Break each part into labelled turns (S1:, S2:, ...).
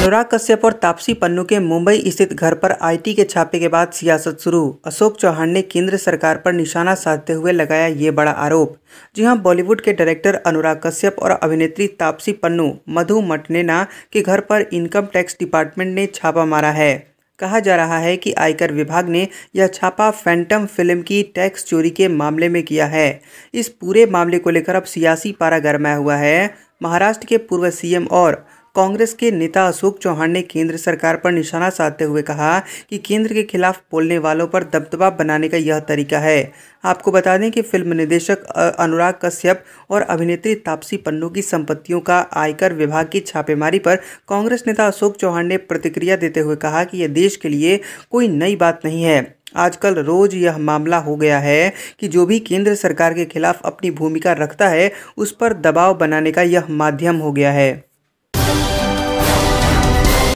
S1: अनुराग कश्यप और तापसी पन्नू के मुंबई स्थित घर पर आईटी के छापे के बाद सियासत शुरू अशोक चौहान ने केंद्र सरकार पर निशाना साधते हुए लगाया ये बड़ा आरोप जी हां बॉलीवुड के डायरेक्टर अनुराग कश्यप और अभिनेत्री तापसी पन्नू मधु मटनेना के घर पर इनकम टैक्स डिपार्टमेंट ने छापा मारा है कहा जा रहा है कि आयकर विभाग ने यह छापा फैंटम फिल्म की टैक्स चोरी के मामले में किया है इस पूरे मामले को लेकर अब सियासी पारा गरमाया हुआ है महाराष्ट्र के पूर्व सीएम और कांग्रेस के नेता अशोक चौहान ने केंद्र सरकार पर निशाना साधते हुए कहा कि केंद्र के खिलाफ बोलने वालों पर दबदबा बनाने का यह तरीका है आपको बता दें कि फिल्म निदेशक अनुराग कश्यप और अभिनेत्री तापसी पन्नू की संपत्तियों का आयकर विभाग की छापेमारी पर कांग्रेस नेता अशोक चौहान ने प्रतिक्रिया देते हुए कहा कि यह देश के लिए कोई नई बात नहीं है आजकल रोज यह मामला हो गया है कि जो भी केंद्र सरकार के खिलाफ अपनी भूमिका रखता है उस पर दबाव बनाने का यह माध्यम हो गया है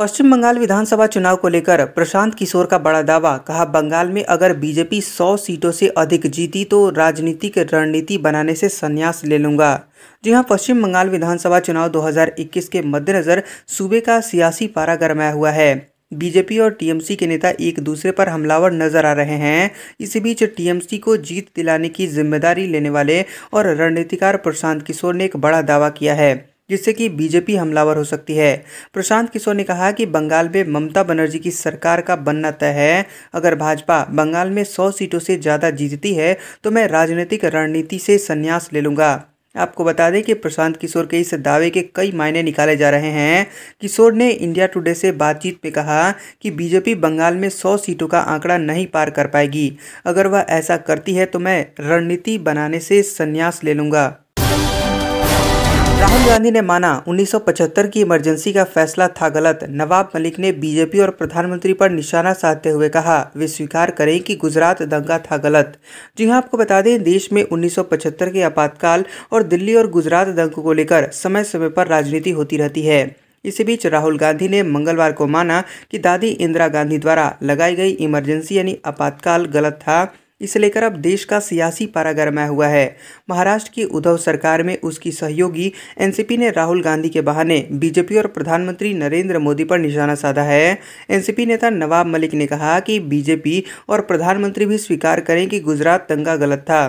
S1: पश्चिम बंगाल विधानसभा चुनाव को लेकर प्रशांत किशोर का बड़ा दावा कहा बंगाल में अगर बीजेपी 100 सीटों से अधिक जीती तो राजनीतिक रणनीति बनाने से संन्यास ले लूंगा जी हाँ पश्चिम बंगाल विधानसभा चुनाव 2021 के मद्देनज़र सूबे का सियासी पारा गरमाया हुआ है बीजेपी और टीएमसी के नेता एक दूसरे पर हमलावर नजर आ रहे हैं इसी बीच टीएमसी को जीत दिलाने की जिम्मेदारी लेने वाले और रणनीतिकार प्रशांत किशोर ने एक बड़ा दावा किया है जिससे कि बीजेपी हमलावर हो सकती है प्रशांत किशोर ने कहा कि बंगाल में ममता बनर्जी की सरकार का बनना तय है अगर भाजपा बंगाल में 100 सीटों से ज़्यादा जीतती है तो मैं राजनीतिक रणनीति से संन्यास ले लूँगा आपको बता दें कि प्रशांत किशोर के इस दावे के कई मायने निकाले जा रहे हैं किशोर ने इंडिया टुडे से बातचीत में कहा कि बीजेपी बंगाल में 100 सीटों का आंकड़ा नहीं पार कर पाएगी अगर वह ऐसा करती है तो मैं रणनीति बनाने से संन्यास ले लूँगा राहुल गांधी ने माना 1975 की इमरजेंसी का फैसला था गलत नवाब मलिक ने बीजेपी और प्रधानमंत्री पर निशाना साधते हुए कहा वे स्वीकार करें कि गुजरात दंगा था गलत जी हां आपको बता दें देश में 1975 के आपातकाल और दिल्ली और गुजरात दंग को लेकर समय समय पर राजनीति होती रहती है इसी बीच राहुल गांधी ने मंगलवार को माना कि दादी इंदिरा गांधी द्वारा लगाई गई इमरजेंसी यानी आपातकाल गलत था इसे लेकर अब देश का सियासी पारा गरमाया हुआ है महाराष्ट्र की उद्धव सरकार में उसकी सहयोगी एनसीपी ने राहुल गांधी के बहाने बीजेपी और प्रधानमंत्री नरेंद्र मोदी पर निशाना साधा है एनसीपी नेता नवाब मलिक ने कहा कि बीजेपी और प्रधानमंत्री भी स्वीकार करें कि गुजरात दंगा गलत था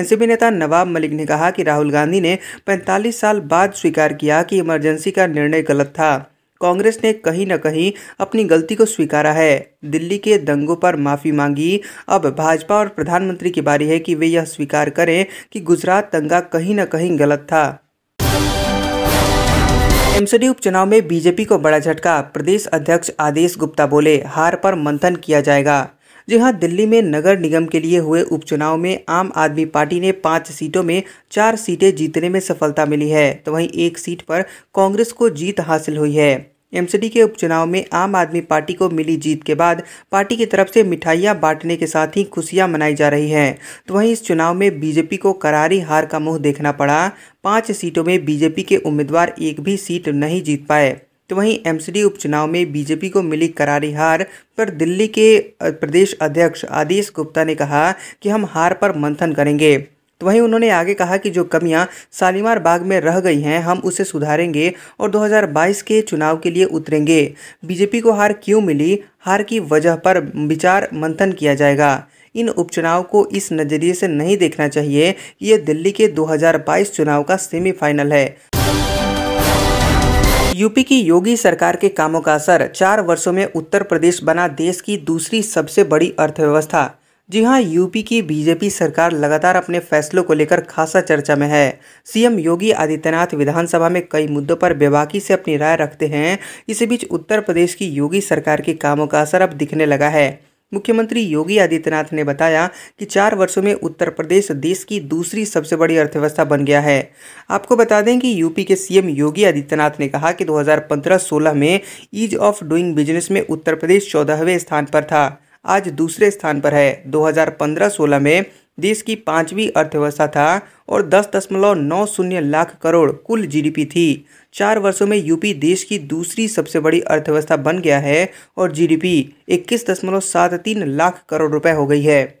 S1: एनसीपी नेता नवाब मलिक ने कहा कि राहुल गांधी ने 45 साल बाद स्वीकार किया कि इमरजेंसी का निर्णय गलत था कांग्रेस ने कहीं न कहीं अपनी गलती को स्वीकारा है दिल्ली के दंगों पर माफी मांगी अब भाजपा और प्रधानमंत्री की बारी है कि वे यह स्वीकार करें कि गुजरात दंगा कहीं न कहीं गलत था एमसीडी उपचुनाव में बीजेपी को बड़ा झटका प्रदेश अध्यक्ष आदेश गुप्ता बोले हार पर मंथन किया जाएगा जी हाँ दिल्ली में नगर निगम के लिए हुए उपचुनाव में आम आदमी पार्टी ने पाँच सीटों में चार सीटें जीतने में सफलता मिली है तो वहीं एक सीट पर कांग्रेस को जीत हासिल हुई है एमसीडी के उपचुनाव में आम आदमी पार्टी को मिली जीत के बाद पार्टी की तरफ से मिठाइयां बांटने के साथ ही खुशियां मनाई जा रही हैं तो वहीं इस चुनाव में बीजेपी को करारी हार का मुंह देखना पड़ा पांच सीटों में बीजेपी के उम्मीदवार एक भी सीट नहीं जीत पाए तो वहीं एमसीडी उपचुनाव में बीजेपी को मिली करारी हार पर दिल्ली के प्रदेश अध्यक्ष आदेश गुप्ता ने कहा कि हम हार पर मंथन करेंगे तो वहीं उन्होंने आगे कहा कि जो कमियां सालीमार बाग में रह गई हैं हम उसे सुधारेंगे और 2022 के चुनाव के लिए उतरेंगे बीजेपी को हार क्यों मिली हार की वजह पर विचार मंथन किया जाएगा इन उपचुनाव को इस नज़रिए से नहीं देखना चाहिए कि ये दिल्ली के 2022 चुनाव का सेमीफाइनल है यूपी की योगी सरकार के कामों का असर चार वर्षों में उत्तर प्रदेश बना देश की दूसरी सबसे बड़ी अर्थव्यवस्था जी हां यूपी की बीजेपी सरकार लगातार अपने फैसलों को लेकर खासा चर्चा में है सीएम योगी आदित्यनाथ विधानसभा में कई मुद्दों पर बेबाकी से अपनी राय रखते हैं इसी बीच उत्तर प्रदेश की योगी सरकार के कामों का असर अब दिखने लगा है मुख्यमंत्री योगी आदित्यनाथ ने बताया कि चार वर्षों में उत्तर प्रदेश देश की दूसरी सबसे बड़ी अर्थव्यवस्था बन गया है आपको बता दें कि यूपी के सीएम योगी आदित्यनाथ ने कहा कि 2015-16 में ईज ऑफ डूइंग बिजनेस में उत्तर प्रदेश चौदहवें स्थान पर था आज दूसरे स्थान पर है 2015-16 में देश की पांचवी अर्थव्यवस्था था और दस दशमलव नौ शून्य लाख करोड़ कुल जीडीपी थी चार वर्षों में यूपी देश की दूसरी सबसे बड़ी अर्थव्यवस्था बन गया है और जीडीपी इक्कीस दशमलव सात तीन लाख करोड़ रुपए हो गई है